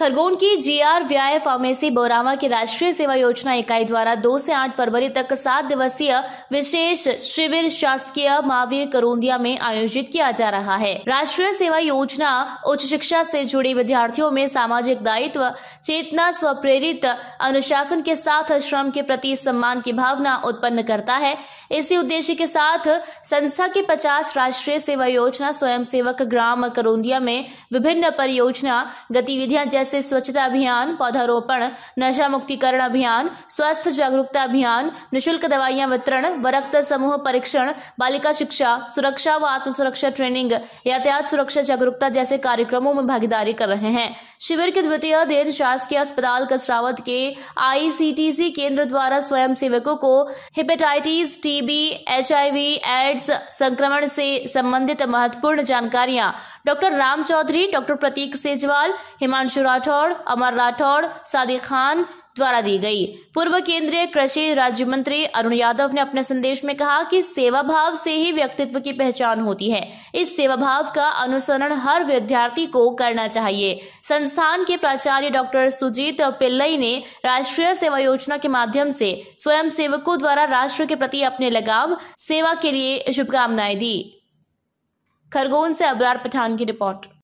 खरगोन की GR व्याय pharmacy बोरामा की राष्ट्रीय सेवा योजना इकाई द्वारा दो से आठ फरवरी तक सात दिवसीय विशेष शिविर शासकीय मावी करोंदिया में आयोजित किया जा रहा है राष्ट्रीय सेवा योजना उच्च शिक्षा से जुड़े विद्यार्थियों में सामाजिक दायित्व चेतना स्व प्रेरित अनुशासन के साथ श्रम के प्रति सम्मान की भावना उत्पन्न करता है इसी उद्देश्य के साथ संस्था के पचास राष्ट्रीय सेवा योजना स्वयं सेवक ग्राम करोंदिया में विभिन्न परियोजना गतिविधियां जैसे जैसे स्वच्छता अभियान पौधारोपण नशा मुक्तिकरण अभियान स्वास्थ्य जागरूकता अभियान निःशुल्क दवाइयां वितरण व रक्त समूह परीक्षण बालिका शिक्षा सुरक्षा व आत्म सुरक्षा ट्रेनिंग यातायात सुरक्षा जागरूकता जैसे कार्यक्रमों में भागीदारी कर रहे हैं शिविर के द्वितीय दिन शासकीय अस्पताल कसरावत के आईसीटीसी केंद्र द्वारा स्वयं सेवकों को हेपेटाइटिस टीबी एचआईवी एड्स संक्रमण से संबंधित महत्वपूर्ण जानकारियां डॉक्टर राम चौधरी डॉक्टर प्रतीक सेजवाल हिमांशु राठौड़ अमर राठौड़ सादिक खान द्वारा दी गई पूर्व केंद्रीय कृषि राज्य मंत्री अरुण यादव ने अपने संदेश में कहा कि सेवा भाव से ही व्यक्तित्व की पहचान होती है इस सेवा भाव का अनुसरण हर विद्यार्थी को करना चाहिए संस्थान के प्राचार्य डॉक्टर सुजीत पिल्लई ने राष्ट्रीय सेवा योजना के माध्यम से स्वयं सेवकों द्वारा राष्ट्र के प्रति अपने लगाव सेवा के लिए शुभकामनाएं दी खरगोन से अबरार पठान की रिपोर्ट